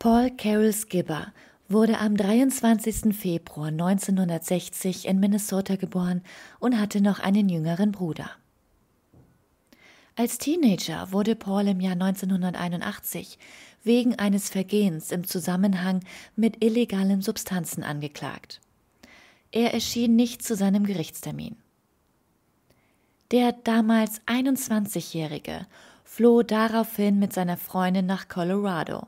Paul Carroll Skipper wurde am 23. Februar 1960 in Minnesota geboren und hatte noch einen jüngeren Bruder. Als Teenager wurde Paul im Jahr 1981 wegen eines Vergehens im Zusammenhang mit illegalen Substanzen angeklagt. Er erschien nicht zu seinem Gerichtstermin. Der damals 21-Jährige floh daraufhin mit seiner Freundin nach Colorado.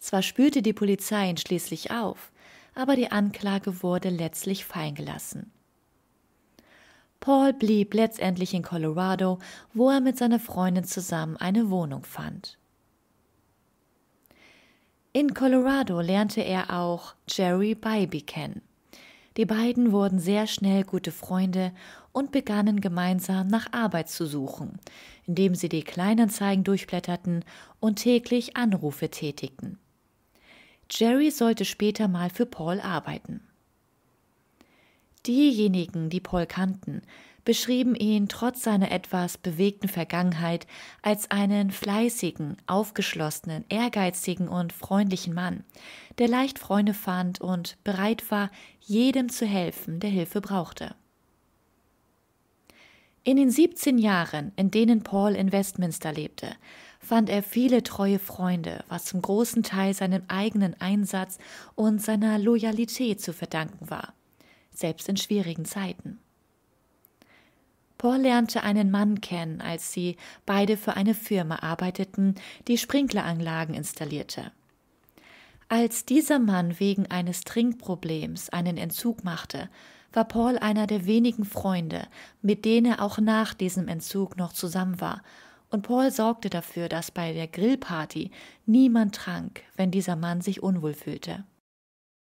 Zwar spürte die Polizei ihn schließlich auf, aber die Anklage wurde letztlich feingelassen. Paul blieb letztendlich in Colorado, wo er mit seiner Freundin zusammen eine Wohnung fand. In Colorado lernte er auch Jerry Bybee kennen. Die beiden wurden sehr schnell gute Freunde und begannen gemeinsam nach Arbeit zu suchen, indem sie die Kleinanzeigen durchblätterten und täglich Anrufe tätigten. Jerry sollte später mal für Paul arbeiten. Diejenigen, die Paul kannten, beschrieben ihn trotz seiner etwas bewegten Vergangenheit als einen fleißigen, aufgeschlossenen, ehrgeizigen und freundlichen Mann, der leicht Freunde fand und bereit war, jedem zu helfen, der Hilfe brauchte. In den 17 Jahren, in denen Paul in Westminster lebte, fand er viele treue Freunde, was zum großen Teil seinem eigenen Einsatz und seiner Loyalität zu verdanken war, selbst in schwierigen Zeiten. Paul lernte einen Mann kennen, als sie beide für eine Firma arbeiteten, die Sprinkleranlagen installierte. Als dieser Mann wegen eines Trinkproblems einen Entzug machte, war Paul einer der wenigen Freunde, mit denen er auch nach diesem Entzug noch zusammen war und Paul sorgte dafür, dass bei der Grillparty niemand trank, wenn dieser Mann sich unwohl fühlte.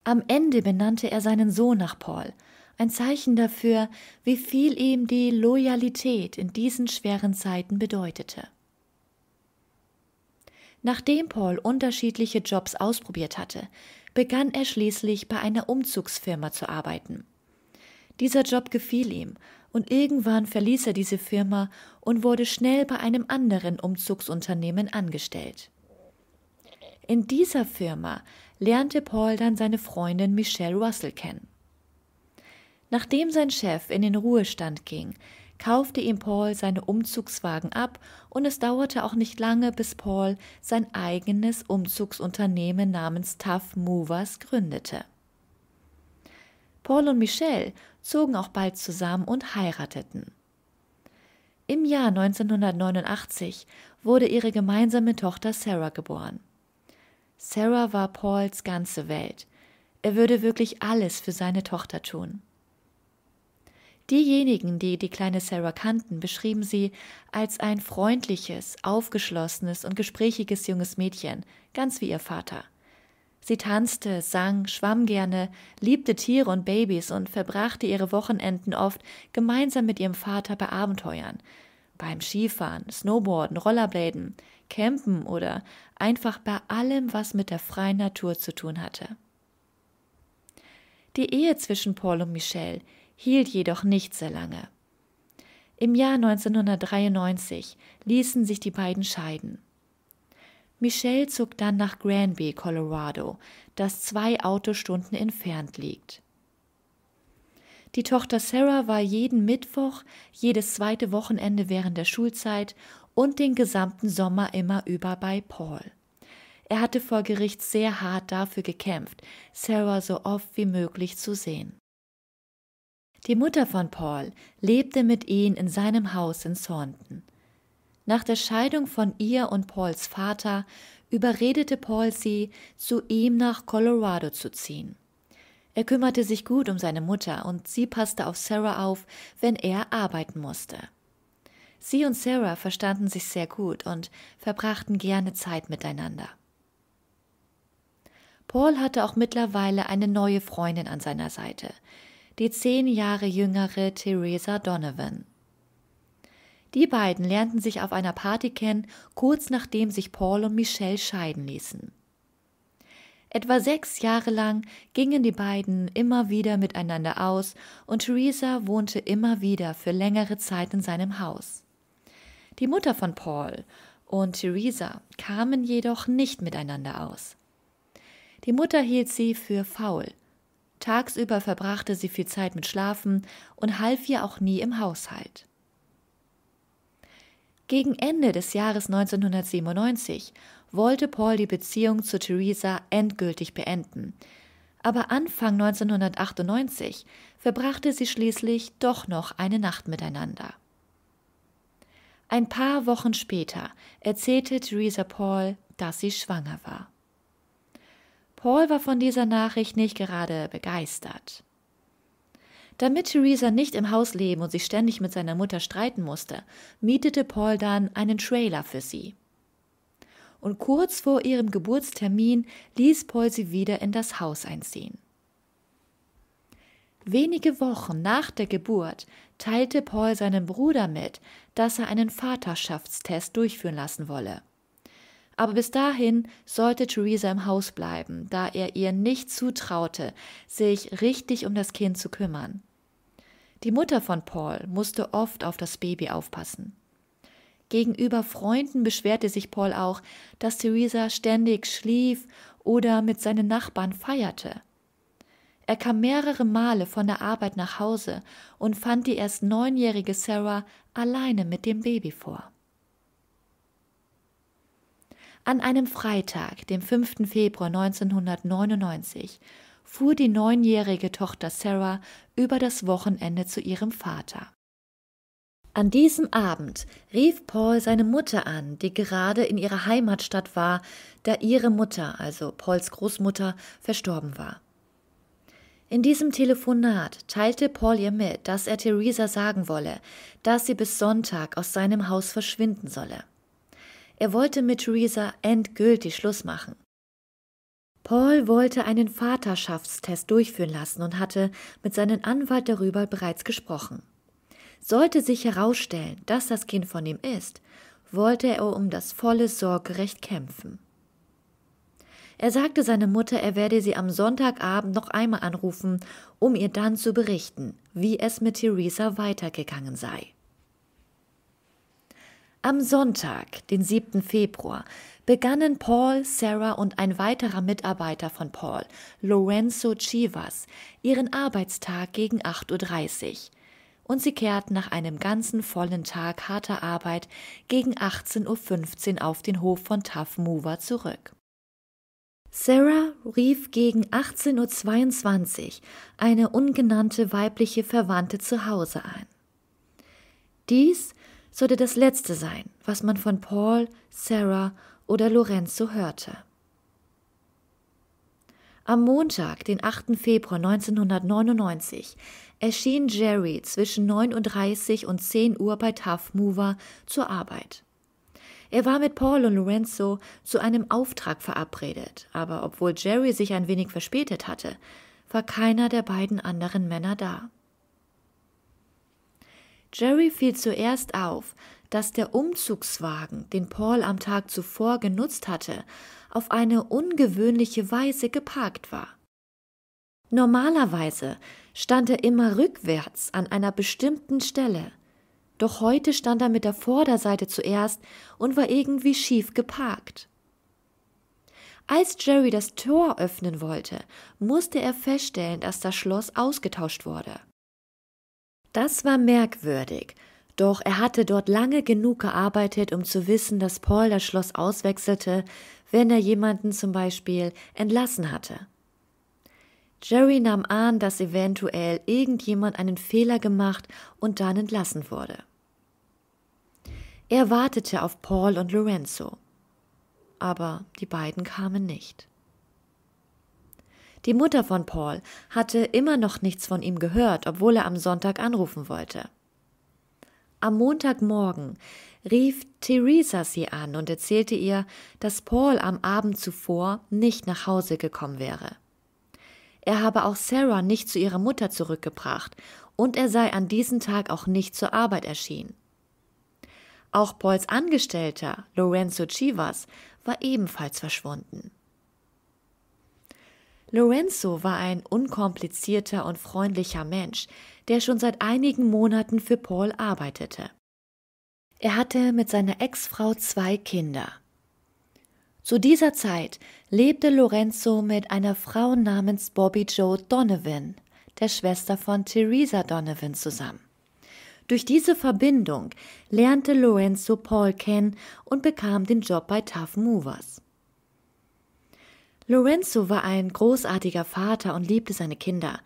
Am Ende benannte er seinen Sohn nach Paul, ein Zeichen dafür, wie viel ihm die Loyalität in diesen schweren Zeiten bedeutete. Nachdem Paul unterschiedliche Jobs ausprobiert hatte, begann er schließlich bei einer Umzugsfirma zu arbeiten. Dieser Job gefiel ihm und irgendwann verließ er diese Firma und wurde schnell bei einem anderen Umzugsunternehmen angestellt. In dieser Firma lernte Paul dann seine Freundin Michelle Russell kennen. Nachdem sein Chef in den Ruhestand ging, kaufte ihm Paul seine Umzugswagen ab und es dauerte auch nicht lange, bis Paul sein eigenes Umzugsunternehmen namens Tough Movers gründete. Paul und Michelle zogen auch bald zusammen und heirateten. Im Jahr 1989 wurde ihre gemeinsame Tochter Sarah geboren. Sarah war Pauls ganze Welt. Er würde wirklich alles für seine Tochter tun. Diejenigen, die die kleine Sarah kannten, beschrieben sie als ein freundliches, aufgeschlossenes und gesprächiges junges Mädchen, ganz wie ihr Vater. Sie tanzte, sang, schwamm gerne, liebte Tiere und Babys und verbrachte ihre Wochenenden oft gemeinsam mit ihrem Vater bei Abenteuern. Beim Skifahren, Snowboarden, Rollerbladen, Campen oder einfach bei allem, was mit der freien Natur zu tun hatte. Die Ehe zwischen Paul und Michelle hielt jedoch nicht sehr lange. Im Jahr 1993 ließen sich die beiden scheiden. Michelle zog dann nach Granby, Colorado, das zwei Autostunden entfernt liegt. Die Tochter Sarah war jeden Mittwoch, jedes zweite Wochenende während der Schulzeit und den gesamten Sommer immer über bei Paul. Er hatte vor Gericht sehr hart dafür gekämpft, Sarah so oft wie möglich zu sehen. Die Mutter von Paul lebte mit ihm in seinem Haus in Thornton. Nach der Scheidung von ihr und Pauls Vater überredete Paul sie, zu ihm nach Colorado zu ziehen. Er kümmerte sich gut um seine Mutter und sie passte auf Sarah auf, wenn er arbeiten musste. Sie und Sarah verstanden sich sehr gut und verbrachten gerne Zeit miteinander. Paul hatte auch mittlerweile eine neue Freundin an seiner Seite, die zehn Jahre jüngere Theresa Donovan. Die beiden lernten sich auf einer Party kennen, kurz nachdem sich Paul und Michelle scheiden ließen. Etwa sechs Jahre lang gingen die beiden immer wieder miteinander aus und Theresa wohnte immer wieder für längere Zeit in seinem Haus. Die Mutter von Paul und Theresa kamen jedoch nicht miteinander aus. Die Mutter hielt sie für faul. Tagsüber verbrachte sie viel Zeit mit Schlafen und half ihr auch nie im Haushalt. Gegen Ende des Jahres 1997 wollte Paul die Beziehung zu Theresa endgültig beenden. Aber Anfang 1998 verbrachte sie schließlich doch noch eine Nacht miteinander. Ein paar Wochen später erzählte Theresa Paul, dass sie schwanger war. Paul war von dieser Nachricht nicht gerade begeistert. Damit Theresa nicht im Haus leben und sich ständig mit seiner Mutter streiten musste, mietete Paul dann einen Trailer für sie. Und kurz vor ihrem Geburtstermin ließ Paul sie wieder in das Haus einziehen. Wenige Wochen nach der Geburt teilte Paul seinem Bruder mit, dass er einen Vaterschaftstest durchführen lassen wolle. Aber bis dahin sollte Theresa im Haus bleiben, da er ihr nicht zutraute, sich richtig um das Kind zu kümmern. Die Mutter von Paul musste oft auf das Baby aufpassen. Gegenüber Freunden beschwerte sich Paul auch, dass Theresa ständig schlief oder mit seinen Nachbarn feierte. Er kam mehrere Male von der Arbeit nach Hause und fand die erst neunjährige Sarah alleine mit dem Baby vor. An einem Freitag, dem 5. Februar 1999, fuhr die neunjährige Tochter Sarah über das Wochenende zu ihrem Vater. An diesem Abend rief Paul seine Mutter an, die gerade in ihrer Heimatstadt war, da ihre Mutter, also Pauls Großmutter, verstorben war. In diesem Telefonat teilte Paul ihr mit, dass er Theresa sagen wolle, dass sie bis Sonntag aus seinem Haus verschwinden solle. Er wollte mit Theresa endgültig Schluss machen. Paul wollte einen Vaterschaftstest durchführen lassen und hatte mit seinem Anwalt darüber bereits gesprochen. Sollte sich herausstellen, dass das Kind von ihm ist, wollte er um das volle Sorgerecht kämpfen. Er sagte seiner Mutter, er werde sie am Sonntagabend noch einmal anrufen, um ihr dann zu berichten, wie es mit Theresa weitergegangen sei. Am Sonntag, den 7. Februar, begannen Paul, Sarah und ein weiterer Mitarbeiter von Paul, Lorenzo Chivas, ihren Arbeitstag gegen 8.30 Uhr. Und sie kehrten nach einem ganzen vollen Tag harter Arbeit gegen 18.15 Uhr auf den Hof von Tough Mover zurück. Sarah rief gegen 18.22 Uhr eine ungenannte weibliche Verwandte zu Hause an. Dies sollte das Letzte sein, was man von Paul, Sarah oder Lorenzo hörte. Am Montag, den 8. Februar 1999, erschien Jerry zwischen 9.30 und 10 Uhr bei Tough Mover zur Arbeit. Er war mit Paul und Lorenzo zu einem Auftrag verabredet, aber obwohl Jerry sich ein wenig verspätet hatte, war keiner der beiden anderen Männer da. Jerry fiel zuerst auf, dass der Umzugswagen, den Paul am Tag zuvor genutzt hatte, auf eine ungewöhnliche Weise geparkt war. Normalerweise stand er immer rückwärts an einer bestimmten Stelle, doch heute stand er mit der Vorderseite zuerst und war irgendwie schief geparkt. Als Jerry das Tor öffnen wollte, musste er feststellen, dass das Schloss ausgetauscht wurde. Das war merkwürdig, doch er hatte dort lange genug gearbeitet, um zu wissen, dass Paul das Schloss auswechselte, wenn er jemanden zum Beispiel entlassen hatte. Jerry nahm an, dass eventuell irgendjemand einen Fehler gemacht und dann entlassen wurde. Er wartete auf Paul und Lorenzo, aber die beiden kamen nicht. Die Mutter von Paul hatte immer noch nichts von ihm gehört, obwohl er am Sonntag anrufen wollte. Am Montagmorgen rief Theresa sie an und erzählte ihr, dass Paul am Abend zuvor nicht nach Hause gekommen wäre. Er habe auch Sarah nicht zu ihrer Mutter zurückgebracht und er sei an diesem Tag auch nicht zur Arbeit erschienen. Auch Pauls Angestellter, Lorenzo Chivas, war ebenfalls verschwunden. Lorenzo war ein unkomplizierter und freundlicher Mensch, der schon seit einigen Monaten für Paul arbeitete. Er hatte mit seiner Ex-Frau zwei Kinder. Zu dieser Zeit lebte Lorenzo mit einer Frau namens Bobby Jo Donovan, der Schwester von Theresa Donovan, zusammen. Durch diese Verbindung lernte Lorenzo Paul kennen und bekam den Job bei Tough Movers. Lorenzo war ein großartiger Vater und liebte seine Kinder.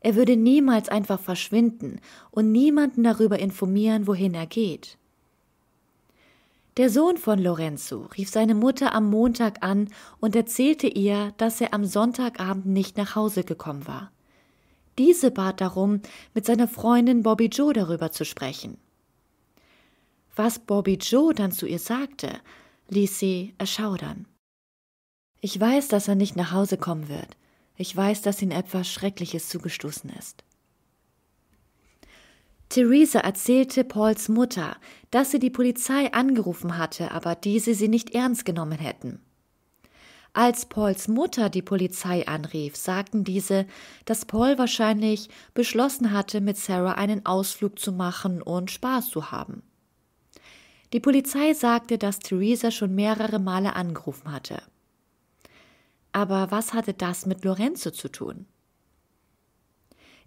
Er würde niemals einfach verschwinden und niemanden darüber informieren, wohin er geht. Der Sohn von Lorenzo rief seine Mutter am Montag an und erzählte ihr, dass er am Sonntagabend nicht nach Hause gekommen war. Diese bat darum, mit seiner Freundin Bobby Joe darüber zu sprechen. Was Bobby Joe dann zu ihr sagte, ließ sie erschaudern. Ich weiß, dass er nicht nach Hause kommen wird. Ich weiß, dass ihm etwas Schreckliches zugestoßen ist. Theresa erzählte Pauls Mutter, dass sie die Polizei angerufen hatte, aber diese sie nicht ernst genommen hätten. Als Pauls Mutter die Polizei anrief, sagten diese, dass Paul wahrscheinlich beschlossen hatte, mit Sarah einen Ausflug zu machen und Spaß zu haben. Die Polizei sagte, dass Theresa schon mehrere Male angerufen hatte. Aber was hatte das mit Lorenzo zu tun?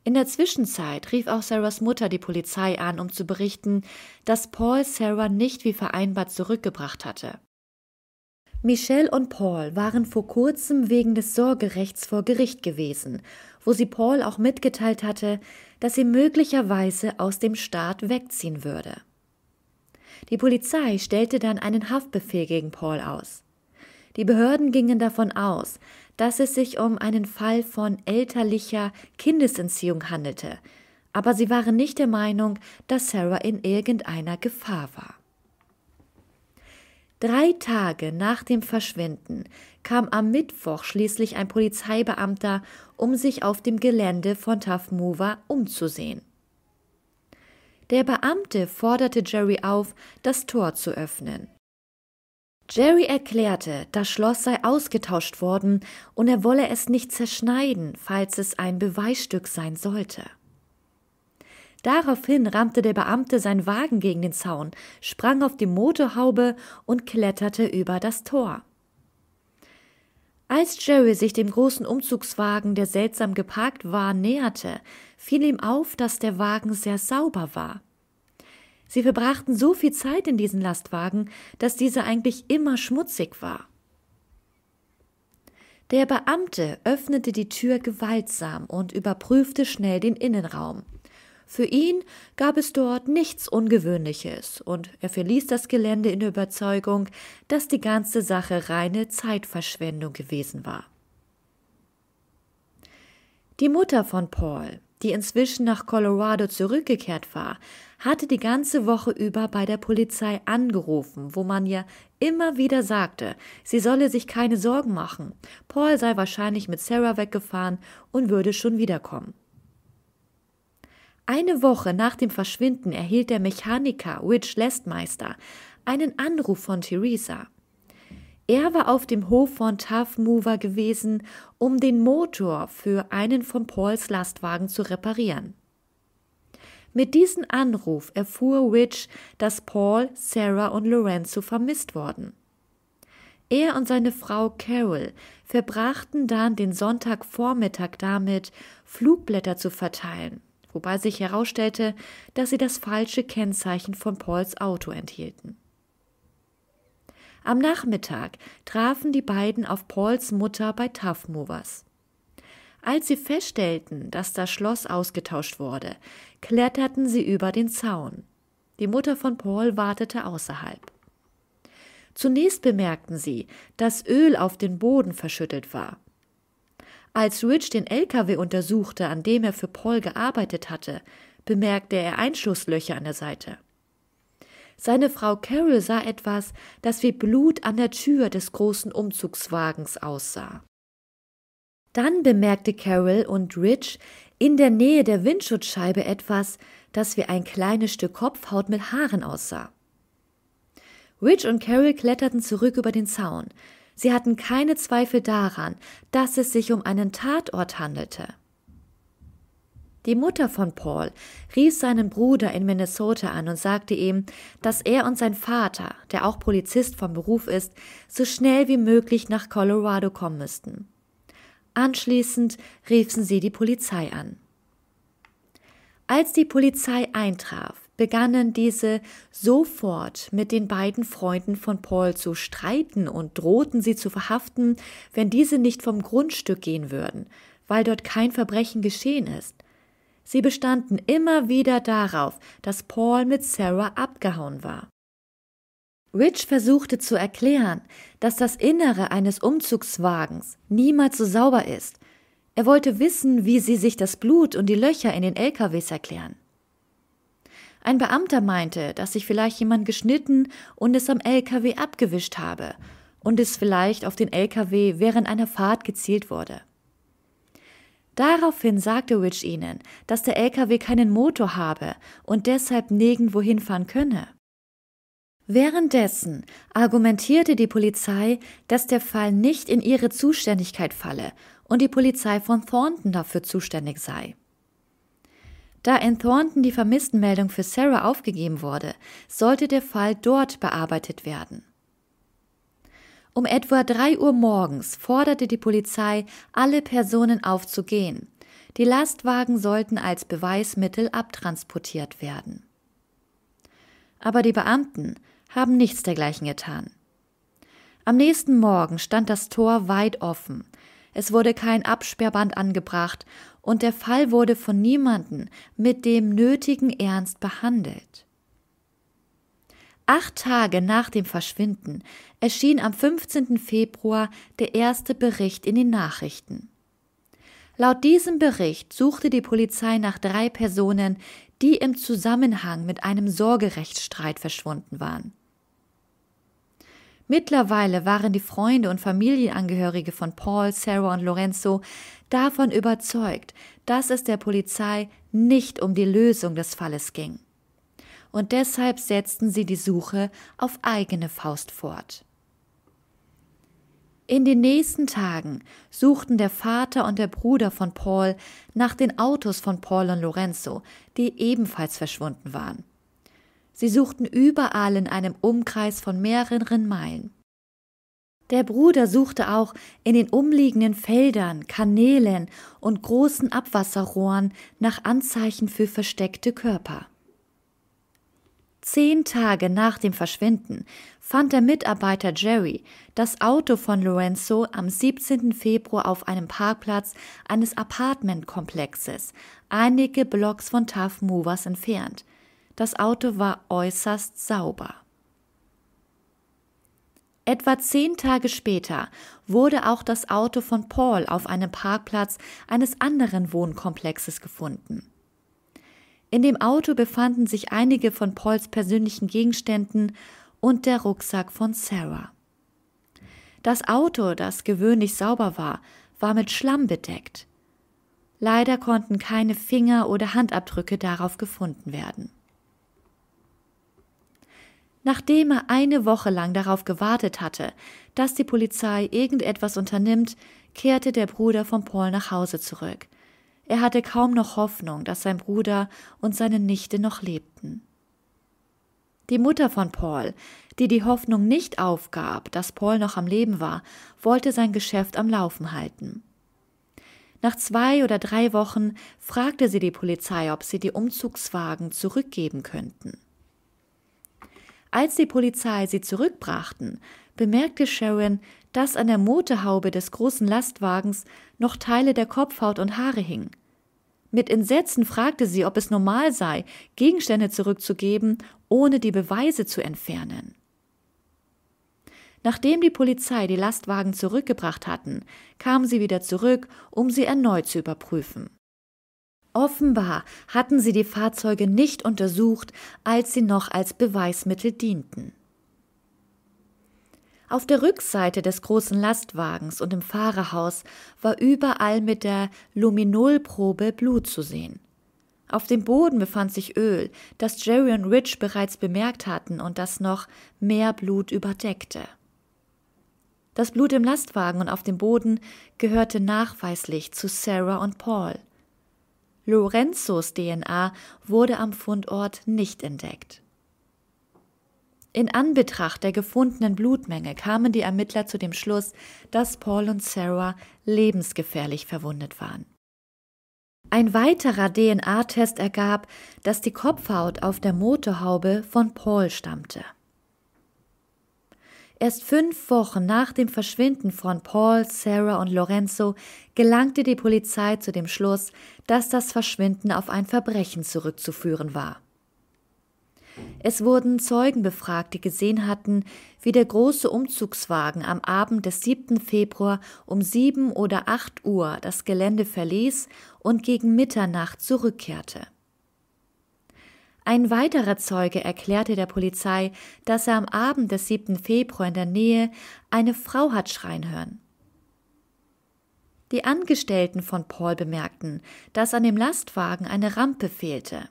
In der Zwischenzeit rief auch Sarahs Mutter die Polizei an, um zu berichten, dass Paul Sarah nicht wie vereinbart zurückgebracht hatte. Michelle und Paul waren vor kurzem wegen des Sorgerechts vor Gericht gewesen, wo sie Paul auch mitgeteilt hatte, dass sie möglicherweise aus dem Staat wegziehen würde. Die Polizei stellte dann einen Haftbefehl gegen Paul aus. Die Behörden gingen davon aus, dass es sich um einen Fall von elterlicher Kindesentziehung handelte, aber sie waren nicht der Meinung, dass Sarah in irgendeiner Gefahr war. Drei Tage nach dem Verschwinden kam am Mittwoch schließlich ein Polizeibeamter, um sich auf dem Gelände von Tafmuva umzusehen. Der Beamte forderte Jerry auf, das Tor zu öffnen. Jerry erklärte, das Schloss sei ausgetauscht worden und er wolle es nicht zerschneiden, falls es ein Beweisstück sein sollte. Daraufhin rammte der Beamte seinen Wagen gegen den Zaun, sprang auf die Motorhaube und kletterte über das Tor. Als Jerry sich dem großen Umzugswagen, der seltsam geparkt war, näherte, fiel ihm auf, dass der Wagen sehr sauber war. Sie verbrachten so viel Zeit in diesen Lastwagen, dass dieser eigentlich immer schmutzig war. Der Beamte öffnete die Tür gewaltsam und überprüfte schnell den Innenraum. Für ihn gab es dort nichts Ungewöhnliches, und er verließ das Gelände in der Überzeugung, dass die ganze Sache reine Zeitverschwendung gewesen war. Die Mutter von Paul, die inzwischen nach Colorado zurückgekehrt war, hatte die ganze Woche über bei der Polizei angerufen, wo man ihr immer wieder sagte, sie solle sich keine Sorgen machen, Paul sei wahrscheinlich mit Sarah weggefahren und würde schon wiederkommen. Eine Woche nach dem Verschwinden erhielt der Mechaniker Rich Lestmeister einen Anruf von Theresa. Er war auf dem Hof von Tough Mover gewesen, um den Motor für einen von Pauls Lastwagen zu reparieren. Mit diesem Anruf erfuhr Witch, dass Paul, Sarah und Lorenzo vermisst worden. Er und seine Frau Carol verbrachten dann den Sonntagvormittag damit, Flugblätter zu verteilen, wobei sich herausstellte, dass sie das falsche Kennzeichen von Pauls Auto enthielten. Am Nachmittag trafen die beiden auf Pauls Mutter bei Tough Als sie feststellten, dass das Schloss ausgetauscht wurde, kletterten sie über den Zaun. Die Mutter von Paul wartete außerhalb. Zunächst bemerkten sie, dass Öl auf den Boden verschüttet war. Als Rich den LKW untersuchte, an dem er für Paul gearbeitet hatte, bemerkte er Einschusslöcher an der Seite. Seine Frau Carol sah etwas, das wie Blut an der Tür des großen Umzugswagens aussah. Dann bemerkte Carol und Rich in der Nähe der Windschutzscheibe etwas, das wie ein kleines Stück Kopfhaut mit Haaren aussah. Rich und Carol kletterten zurück über den Zaun. Sie hatten keine Zweifel daran, dass es sich um einen Tatort handelte. Die Mutter von Paul rief seinen Bruder in Minnesota an und sagte ihm, dass er und sein Vater, der auch Polizist von Beruf ist, so schnell wie möglich nach Colorado kommen müssten. Anschließend riefen sie die Polizei an. Als die Polizei eintraf, begannen diese sofort mit den beiden Freunden von Paul zu streiten und drohten sie zu verhaften, wenn diese nicht vom Grundstück gehen würden, weil dort kein Verbrechen geschehen ist. Sie bestanden immer wieder darauf, dass Paul mit Sarah abgehauen war. Rich versuchte zu erklären, dass das Innere eines Umzugswagens niemals so sauber ist. Er wollte wissen, wie sie sich das Blut und die Löcher in den LKWs erklären. Ein Beamter meinte, dass sich vielleicht jemand geschnitten und es am LKW abgewischt habe und es vielleicht auf den LKW während einer Fahrt gezielt wurde. Daraufhin sagte Witch ihnen, dass der LKW keinen Motor habe und deshalb nirgendwo hinfahren könne. Währenddessen argumentierte die Polizei, dass der Fall nicht in ihre Zuständigkeit falle und die Polizei von Thornton dafür zuständig sei. Da in Thornton die Vermisstenmeldung für Sarah aufgegeben wurde, sollte der Fall dort bearbeitet werden. Um etwa drei Uhr morgens forderte die Polizei alle Personen aufzugehen. Die Lastwagen sollten als Beweismittel abtransportiert werden. Aber die Beamten haben nichts dergleichen getan. Am nächsten Morgen stand das Tor weit offen. Es wurde kein Absperrband angebracht und der Fall wurde von niemanden mit dem nötigen Ernst behandelt. Acht Tage nach dem Verschwinden erschien am 15. Februar der erste Bericht in den Nachrichten. Laut diesem Bericht suchte die Polizei nach drei Personen, die im Zusammenhang mit einem Sorgerechtsstreit verschwunden waren. Mittlerweile waren die Freunde und Familienangehörige von Paul, Sarah und Lorenzo davon überzeugt, dass es der Polizei nicht um die Lösung des Falles ging. Und deshalb setzten sie die Suche auf eigene Faust fort. In den nächsten Tagen suchten der Vater und der Bruder von Paul nach den Autos von Paul und Lorenzo, die ebenfalls verschwunden waren. Sie suchten überall in einem Umkreis von mehreren Meilen. Der Bruder suchte auch in den umliegenden Feldern, Kanälen und großen Abwasserrohren nach Anzeichen für versteckte Körper. Zehn Tage nach dem Verschwinden fand der Mitarbeiter Jerry das Auto von Lorenzo am 17. Februar auf einem Parkplatz eines Apartmentkomplexes, einige Blocks von Tough Movers entfernt. Das Auto war äußerst sauber. Etwa zehn Tage später wurde auch das Auto von Paul auf einem Parkplatz eines anderen Wohnkomplexes gefunden. In dem Auto befanden sich einige von Pauls persönlichen Gegenständen und der Rucksack von Sarah. Das Auto, das gewöhnlich sauber war, war mit Schlamm bedeckt. Leider konnten keine Finger oder Handabdrücke darauf gefunden werden. Nachdem er eine Woche lang darauf gewartet hatte, dass die Polizei irgendetwas unternimmt, kehrte der Bruder von Paul nach Hause zurück – er hatte kaum noch Hoffnung, dass sein Bruder und seine Nichte noch lebten. Die Mutter von Paul, die die Hoffnung nicht aufgab, dass Paul noch am Leben war, wollte sein Geschäft am Laufen halten. Nach zwei oder drei Wochen fragte sie die Polizei, ob sie die Umzugswagen zurückgeben könnten. Als die Polizei sie zurückbrachten, bemerkte Sharon, dass an der Motorhaube des großen Lastwagens noch Teile der Kopfhaut und Haare hingen. Mit Entsetzen fragte sie, ob es normal sei, Gegenstände zurückzugeben, ohne die Beweise zu entfernen. Nachdem die Polizei die Lastwagen zurückgebracht hatten, kamen sie wieder zurück, um sie erneut zu überprüfen. Offenbar hatten sie die Fahrzeuge nicht untersucht, als sie noch als Beweismittel dienten. Auf der Rückseite des großen Lastwagens und im Fahrerhaus war überall mit der Luminolprobe Blut zu sehen. Auf dem Boden befand sich Öl, das Jerry und Rich bereits bemerkt hatten und das noch mehr Blut überdeckte. Das Blut im Lastwagen und auf dem Boden gehörte nachweislich zu Sarah und Paul. Lorenzos DNA wurde am Fundort nicht entdeckt. In Anbetracht der gefundenen Blutmenge kamen die Ermittler zu dem Schluss, dass Paul und Sarah lebensgefährlich verwundet waren. Ein weiterer DNA-Test ergab, dass die Kopfhaut auf der Motorhaube von Paul stammte. Erst fünf Wochen nach dem Verschwinden von Paul, Sarah und Lorenzo gelangte die Polizei zu dem Schluss, dass das Verschwinden auf ein Verbrechen zurückzuführen war. Es wurden Zeugen befragt, die gesehen hatten, wie der große Umzugswagen am Abend des 7. Februar um 7 oder 8 Uhr das Gelände verließ und gegen Mitternacht zurückkehrte. Ein weiterer Zeuge erklärte der Polizei, dass er am Abend des 7. Februar in der Nähe eine Frau hat schreien hören. Die Angestellten von Paul bemerkten, dass an dem Lastwagen eine Rampe fehlte.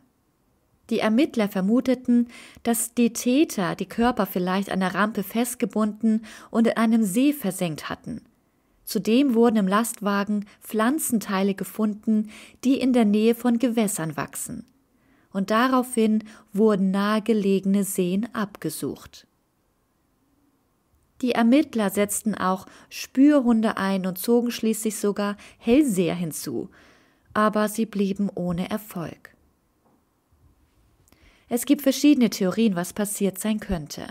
Die Ermittler vermuteten, dass die Täter die Körper vielleicht an der Rampe festgebunden und in einem See versenkt hatten. Zudem wurden im Lastwagen Pflanzenteile gefunden, die in der Nähe von Gewässern wachsen. Und daraufhin wurden nahegelegene Seen abgesucht. Die Ermittler setzten auch Spürhunde ein und zogen schließlich sogar Hellseher hinzu, aber sie blieben ohne Erfolg. Es gibt verschiedene Theorien, was passiert sein könnte.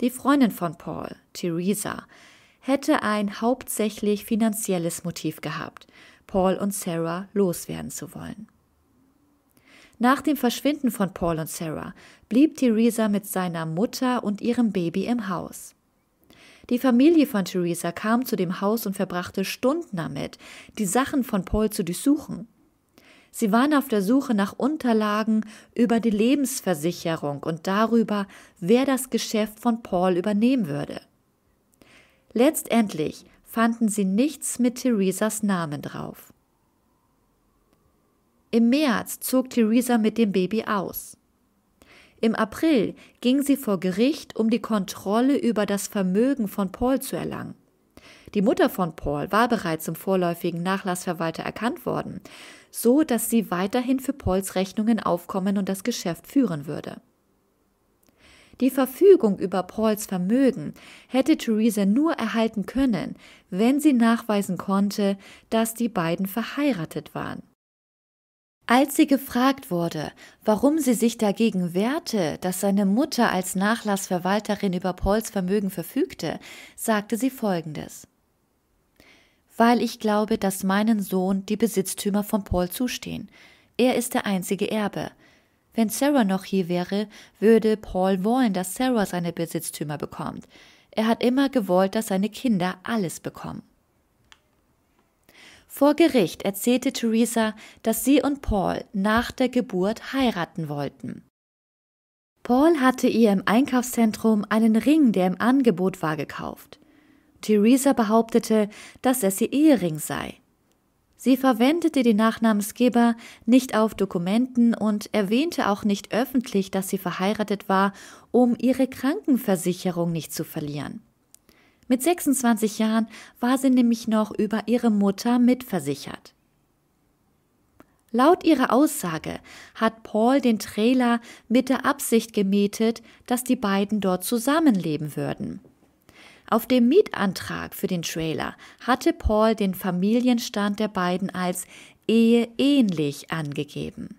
Die Freundin von Paul, Theresa, hätte ein hauptsächlich finanzielles Motiv gehabt, Paul und Sarah loswerden zu wollen. Nach dem Verschwinden von Paul und Sarah blieb Theresa mit seiner Mutter und ihrem Baby im Haus. Die Familie von Theresa kam zu dem Haus und verbrachte Stunden damit, die Sachen von Paul zu durchsuchen. Sie waren auf der Suche nach Unterlagen über die Lebensversicherung und darüber, wer das Geschäft von Paul übernehmen würde. Letztendlich fanden sie nichts mit Theresas Namen drauf. Im März zog Theresa mit dem Baby aus. Im April ging sie vor Gericht, um die Kontrolle über das Vermögen von Paul zu erlangen. Die Mutter von Paul war bereits im vorläufigen Nachlassverwalter erkannt worden, so dass sie weiterhin für Pauls Rechnungen aufkommen und das Geschäft führen würde. Die Verfügung über Pauls Vermögen hätte Theresa nur erhalten können, wenn sie nachweisen konnte, dass die beiden verheiratet waren. Als sie gefragt wurde, warum sie sich dagegen wehrte, dass seine Mutter als Nachlassverwalterin über Pauls Vermögen verfügte, sagte sie Folgendes weil ich glaube, dass meinem Sohn die Besitztümer von Paul zustehen. Er ist der einzige Erbe. Wenn Sarah noch hier wäre, würde Paul wollen, dass Sarah seine Besitztümer bekommt. Er hat immer gewollt, dass seine Kinder alles bekommen. Vor Gericht erzählte Theresa, dass sie und Paul nach der Geburt heiraten wollten. Paul hatte ihr im Einkaufszentrum einen Ring, der im Angebot war, gekauft. Theresa behauptete, dass es ihr Ehering sei. Sie verwendete den Nachnamensgeber nicht auf Dokumenten und erwähnte auch nicht öffentlich, dass sie verheiratet war, um ihre Krankenversicherung nicht zu verlieren. Mit 26 Jahren war sie nämlich noch über ihre Mutter mitversichert. Laut ihrer Aussage hat Paul den Trailer mit der Absicht gemietet, dass die beiden dort zusammenleben würden. Auf dem Mietantrag für den Trailer hatte Paul den Familienstand der beiden als eheähnlich angegeben.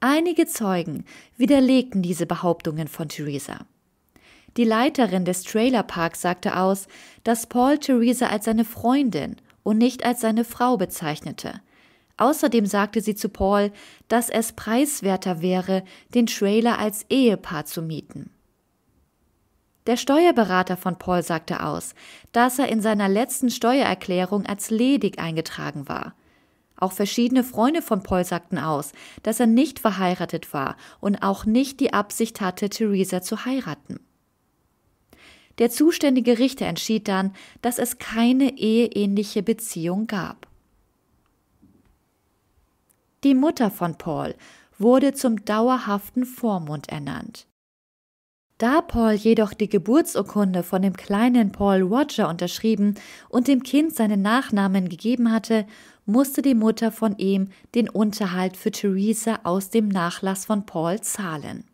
Einige Zeugen widerlegten diese Behauptungen von Theresa. Die Leiterin des Trailerparks sagte aus, dass Paul Theresa als seine Freundin und nicht als seine Frau bezeichnete. Außerdem sagte sie zu Paul, dass es preiswerter wäre, den Trailer als Ehepaar zu mieten. Der Steuerberater von Paul sagte aus, dass er in seiner letzten Steuererklärung als ledig eingetragen war. Auch verschiedene Freunde von Paul sagten aus, dass er nicht verheiratet war und auch nicht die Absicht hatte, Theresa zu heiraten. Der zuständige Richter entschied dann, dass es keine eheähnliche Beziehung gab. Die Mutter von Paul wurde zum dauerhaften Vormund ernannt. Da Paul jedoch die Geburtsurkunde von dem kleinen Paul Roger unterschrieben und dem Kind seinen Nachnamen gegeben hatte, musste die Mutter von ihm den Unterhalt für Theresa aus dem Nachlass von Paul zahlen.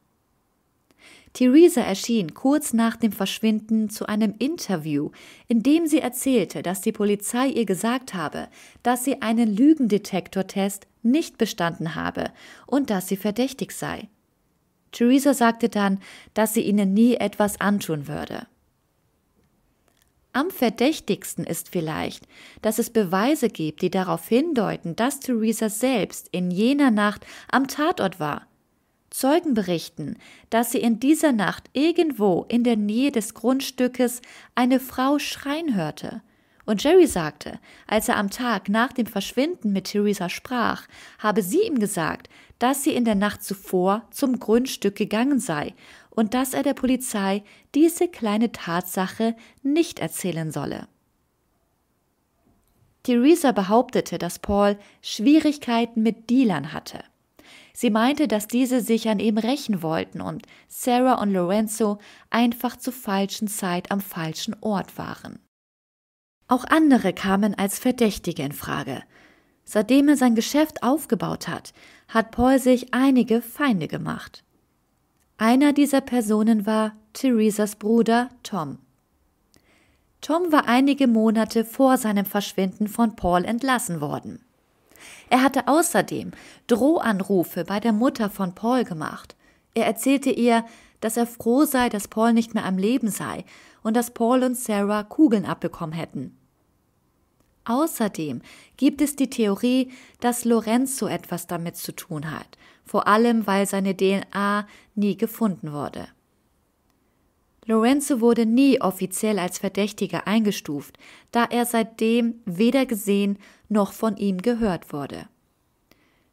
Theresa erschien kurz nach dem Verschwinden zu einem Interview, in dem sie erzählte, dass die Polizei ihr gesagt habe, dass sie einen Lügendetektortest nicht bestanden habe und dass sie verdächtig sei. Theresa sagte dann, dass sie ihnen nie etwas antun würde. Am verdächtigsten ist vielleicht, dass es Beweise gibt, die darauf hindeuten, dass Theresa selbst in jener Nacht am Tatort war. Zeugen berichten, dass sie in dieser Nacht irgendwo in der Nähe des Grundstückes eine Frau schreien hörte. Und Jerry sagte, als er am Tag nach dem Verschwinden mit Theresa sprach, habe sie ihm gesagt, dass sie in der Nacht zuvor zum Grundstück gegangen sei und dass er der Polizei diese kleine Tatsache nicht erzählen solle. Theresa behauptete, dass Paul Schwierigkeiten mit Dealern hatte. Sie meinte, dass diese sich an ihm rächen wollten und Sarah und Lorenzo einfach zur falschen Zeit am falschen Ort waren. Auch andere kamen als Verdächtige in Frage. Seitdem er sein Geschäft aufgebaut hat, hat Paul sich einige Feinde gemacht. Einer dieser Personen war Theresas Bruder Tom. Tom war einige Monate vor seinem Verschwinden von Paul entlassen worden. Er hatte außerdem Drohanrufe bei der Mutter von Paul gemacht. Er erzählte ihr, dass er froh sei, dass Paul nicht mehr am Leben sei und dass Paul und Sarah Kugeln abbekommen hätten. Außerdem gibt es die Theorie, dass Lorenzo etwas damit zu tun hat, vor allem weil seine DNA nie gefunden wurde. Lorenzo wurde nie offiziell als Verdächtiger eingestuft, da er seitdem weder gesehen noch von ihm gehört wurde.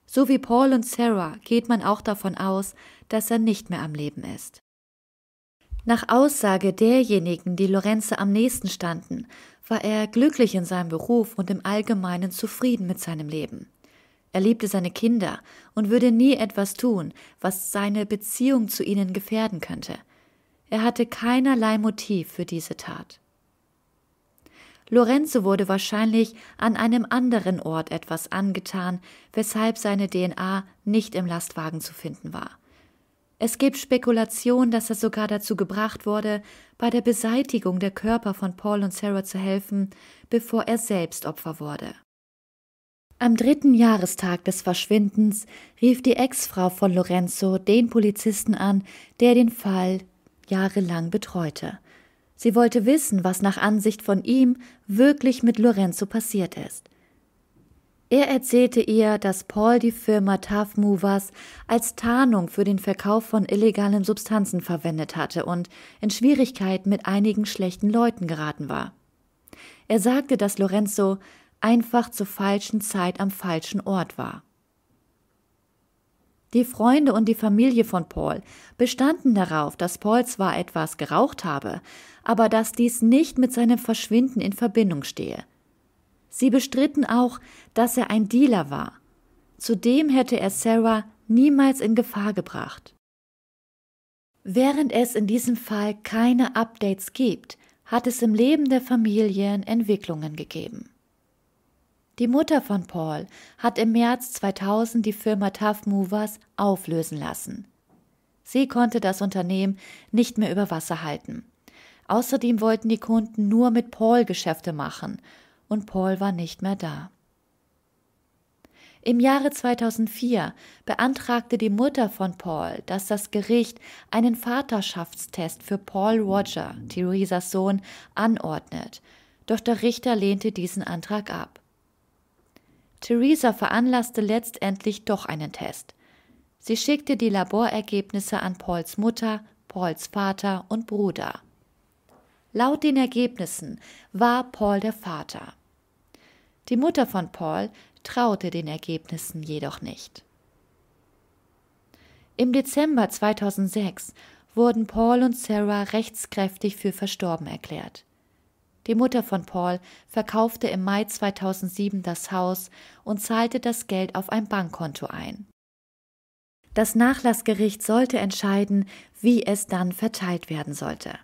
So wie Paul und Sarah geht man auch davon aus, dass er nicht mehr am Leben ist. Nach Aussage derjenigen, die Lorenzo am nächsten standen, war er glücklich in seinem Beruf und im Allgemeinen zufrieden mit seinem Leben. Er liebte seine Kinder und würde nie etwas tun, was seine Beziehung zu ihnen gefährden könnte. Er hatte keinerlei Motiv für diese Tat. Lorenzo wurde wahrscheinlich an einem anderen Ort etwas angetan, weshalb seine DNA nicht im Lastwagen zu finden war. Es gibt Spekulationen, dass er sogar dazu gebracht wurde, bei der Beseitigung der Körper von Paul und Sarah zu helfen, bevor er selbst Opfer wurde. Am dritten Jahrestag des Verschwindens rief die Ex-Frau von Lorenzo den Polizisten an, der den Fall jahrelang betreute. Sie wollte wissen, was nach Ansicht von ihm wirklich mit Lorenzo passiert ist. Er erzählte ihr, dass Paul die Firma Tough Movers als Tarnung für den Verkauf von illegalen Substanzen verwendet hatte und in Schwierigkeiten mit einigen schlechten Leuten geraten war. Er sagte, dass Lorenzo einfach zur falschen Zeit am falschen Ort war. Die Freunde und die Familie von Paul bestanden darauf, dass Paul zwar etwas geraucht habe, aber dass dies nicht mit seinem Verschwinden in Verbindung stehe Sie bestritten auch, dass er ein Dealer war. Zudem hätte er Sarah niemals in Gefahr gebracht. Während es in diesem Fall keine Updates gibt, hat es im Leben der Familien Entwicklungen gegeben. Die Mutter von Paul hat im März 2000 die Firma Tough Movers auflösen lassen. Sie konnte das Unternehmen nicht mehr über Wasser halten. Außerdem wollten die Kunden nur mit Paul Geschäfte machen und Paul war nicht mehr da. Im Jahre 2004 beantragte die Mutter von Paul, dass das Gericht einen Vaterschaftstest für Paul Roger, Theresas Sohn, anordnet, doch der Richter lehnte diesen Antrag ab. Theresa veranlasste letztendlich doch einen Test. Sie schickte die Laborergebnisse an Pauls Mutter, Pauls Vater und Bruder. Laut den Ergebnissen war Paul der Vater. Die Mutter von Paul traute den Ergebnissen jedoch nicht. Im Dezember 2006 wurden Paul und Sarah rechtskräftig für verstorben erklärt. Die Mutter von Paul verkaufte im Mai 2007 das Haus und zahlte das Geld auf ein Bankkonto ein. Das Nachlassgericht sollte entscheiden, wie es dann verteilt werden sollte.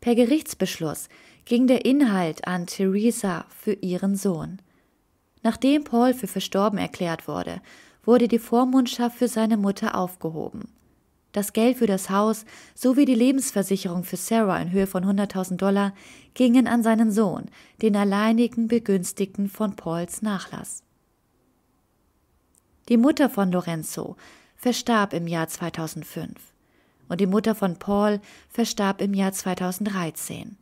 Per Gerichtsbeschluss ging der Inhalt an Theresa für ihren Sohn. Nachdem Paul für verstorben erklärt wurde, wurde die Vormundschaft für seine Mutter aufgehoben. Das Geld für das Haus sowie die Lebensversicherung für Sarah in Höhe von 100.000 Dollar gingen an seinen Sohn, den alleinigen Begünstigten von Pauls Nachlass. Die Mutter von Lorenzo verstarb im Jahr 2005 und die Mutter von Paul verstarb im Jahr 2013.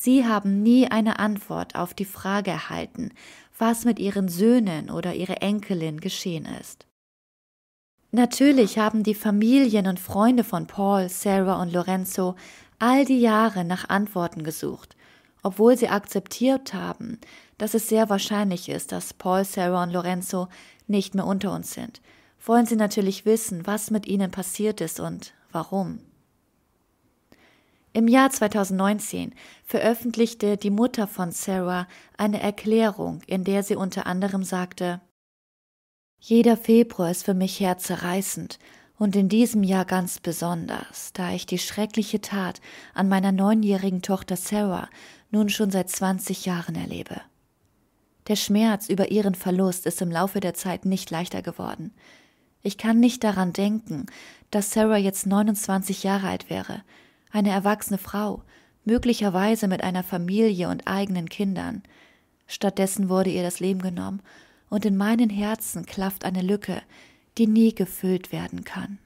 Sie haben nie eine Antwort auf die Frage erhalten, was mit ihren Söhnen oder ihrer Enkelin geschehen ist. Natürlich haben die Familien und Freunde von Paul, Sarah und Lorenzo all die Jahre nach Antworten gesucht, obwohl sie akzeptiert haben, dass es sehr wahrscheinlich ist, dass Paul, Sarah und Lorenzo nicht mehr unter uns sind, wollen sie natürlich wissen, was mit ihnen passiert ist und warum. Im Jahr 2019 veröffentlichte die Mutter von Sarah eine Erklärung, in der sie unter anderem sagte Jeder Februar ist für mich herzerreißend und in diesem Jahr ganz besonders, da ich die schreckliche Tat an meiner neunjährigen Tochter Sarah nun schon seit 20 Jahren erlebe. Der Schmerz über ihren Verlust ist im Laufe der Zeit nicht leichter geworden. Ich kann nicht daran denken, dass Sarah jetzt 29 Jahre alt wäre – eine erwachsene Frau, möglicherweise mit einer Familie und eigenen Kindern. Stattdessen wurde ihr das Leben genommen, und in meinen Herzen klafft eine Lücke, die nie gefüllt werden kann.